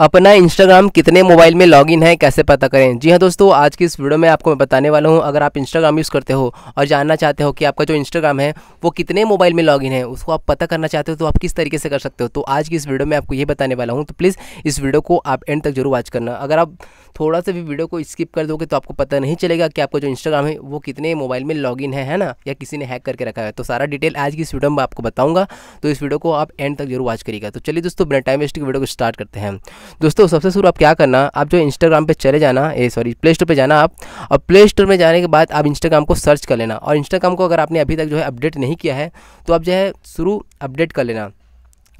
अपना इंस्टाग्राम कितने मोबाइल में लॉगिन है कैसे पता करें जी हाँ दोस्तों आज की इस वीडियो में आपको मैं बताने वाला हूँ अगर आप इंस्टाग्राम यूज़ करते हो और जानना चाहते हो कि आपका जो इंस्टाग्राम है वो कितने मोबाइल में लॉगिन है उसको आप पता करना चाहते हो तो आप किस तरीके से कर सकते हो तो आज की इस वीडियो में आपको ये बताने वाला हूँ तो प्लीज़ इस वीडियो को आप एंड तक जरूर वॉच करना अगर आप थोड़ा सा भी वीडियो को स्किप कर दोगे तो आपको पता नहीं चलेगा कि आपका जो इंस्टाग्राम है वो कितने मोबाइल में लॉगिन है है ना या किसी ने हैक करके रखा है तो सारा डिटेल आज की इस वीडियो में आपको बताऊँगा तो इस वीडियो को आप एंड तक जरूर वॉच करिएगा तो चलिए दोस्तों बिना टाइम वेस्ट की वीडियो को स्टार्ट करते हैं दोस्तों सबसे शुरू आप क्या करना आप जो इंस्टाग्राम पे चले जाना ए सॉरी प्ले स्टोर पर जाना आप और प्ले स्टोर में जाने के बाद आप इंस्टाग्राम को सर्च कर लेना और इंस्टाग्राम को अगर आपने अभी तक जो है अपडेट नहीं किया है तो आप जो है शुरू अपडेट कर लेना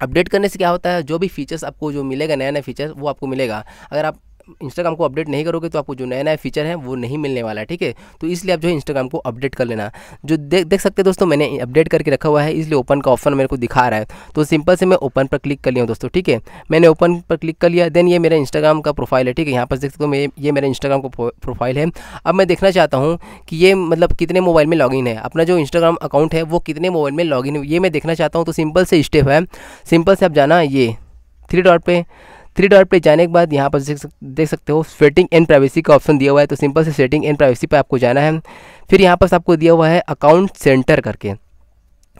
अपडेट करने से क्या होता है जो भी फीचर्स आपको जो मिलेगा नया नया फीचर वो आपको मिलेगा अगर आप इंस्टाग्राम को अपडेट नहीं करोगे तो आपको जो नया नया फीचर है वो नहीं मिलने वाला है ठीक है तो इसलिए आप जो है इंस्टाग्राम को अपडेट कर लेना जो देख देख सकते हैं दोस्तों मैंने अपडेट करके रखा हुआ है इसलिए ओपन का ऑप्शन मेरे को दिखा रहा है तो सिंपल से मैं ओपन पर क्लिक कर लिया हूँ दोस्तों ठीक है मैंने ओपन पर क्लिक कर लिया देन ये मेरा इंस्टाग्राम का प्रोफाइल है ठीक है यहाँ पर देख सकते हो ये मेरा इंस्टाग्राम का प्रोफाइल है अब मैं देखना चाहता हूँ कि ये मतलब कितने मोबाइल में लॉग है अपना जो इंस्टाग्राम अकाउंट है वो कितने मोबाइल में लॉगिन है ये मैं देखना चाहता हूँ तो सिंपल से स्टेप है सिंपल से आप जाना ये थ्री डॉट पर थ्री डॉट तो तो पे जाने के बाद यहाँ पर देख सकते हो सेटिंग एंड प्राइवेसी का ऑप्शन दिया हुआ है तो सिंपल से सेटिंग एंड प्राइवेसी पर आपको जाना है फिर यहाँ पर आपको दिया हुआ है अकाउंट सेंटर करके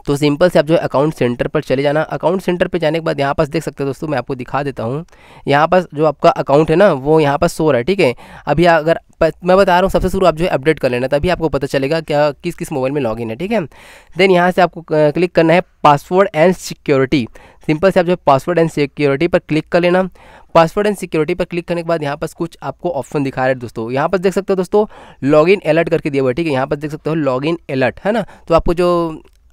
तो सिंपल से आप जो है अकाउंट सेंटर पर चले जाना अकाउंट सेंटर पर जाने के बाद यहाँ पास देख सकते हो दोस्तों मैं आपको दिखा देता हूँ यहाँ पास जो आपका अकाउंट है ना वो यहाँ पास सो रहा है ठीक है अभी अगर मैं बता रहा हूँ सबसे शुरू आप जो है अपडेट कर लेना तभी आपको पता चलेगा क्या किस किस मोबाइल में लॉग है ठीक है देन यहाँ से आपको क्लिक करना है पासवर्ड एंड सिक्योरिटी सिंपल से आप जो पासवर्ड एंड सिक्योरिटी पर क्लिक कर लेना पासवर्ड एंड सिक्योरिटी पर क्लिक करने के बाद यहाँ पर कुछ आपको ऑप्शन दिखा रहे हैं दोस्तों यहाँ पर देख सकते हो दोस्तों लॉगिन अलर्ट करके दिया हुआ है ठीक है यहाँ पर देख सकते हो लॉगिन अलर्ट है ना तो आपको जो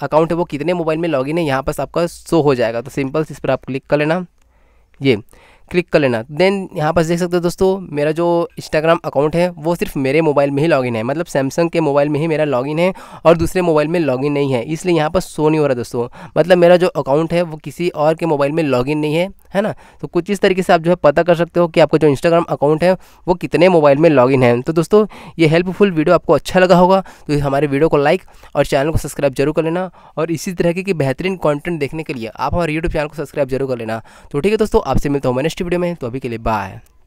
अकाउंट है वो कितने मोबाइल में लॉगिन है यहाँ पर आपका शो हो जाएगा तो सिंपल इस पर आप क्लिक कर लेना ये क्लिक कर लेना देन यहाँ पर देख सकते हो दोस्तों मेरा जो इंस्टाग्राम अकाउंट है वो सिर्फ मेरे मोबाइल में ही लॉगिन है मतलब सैमसंग के मोबाइल में ही मेरा लॉगिन है और दूसरे मोबाइल में लॉगिन नहीं है इसलिए यहाँ पर शो नहीं हो रहा दोस्तों मतलब मेरा जो अकाउंट है वो किसी और के मोबाइल में लॉगिन नहीं है है ना तो कुछ इस तरीके से आप जो है पता कर सकते हो कि आपका जो इंस्टाग्राम अकाउंट है वो कितने मोबाइल में लॉगिन है तो दोस्तों ये हेल्पफुल वीडियो आपको अच्छा लगा होगा तो हमारे वीडियो को लाइक और चैनल को सब्सक्राइब जरूर कर लेना और इसी तरह की बेहतरीन कॉन्टेंट देखने के लिए आप हमारे यूट्यूब चैनल को सब्सक्राइब जरूर कर लेना तो ठीक है दोस्तों आपसे मिलता हूँ मैं नेक्स्ट वीडियो में तो अभी के लिए बाय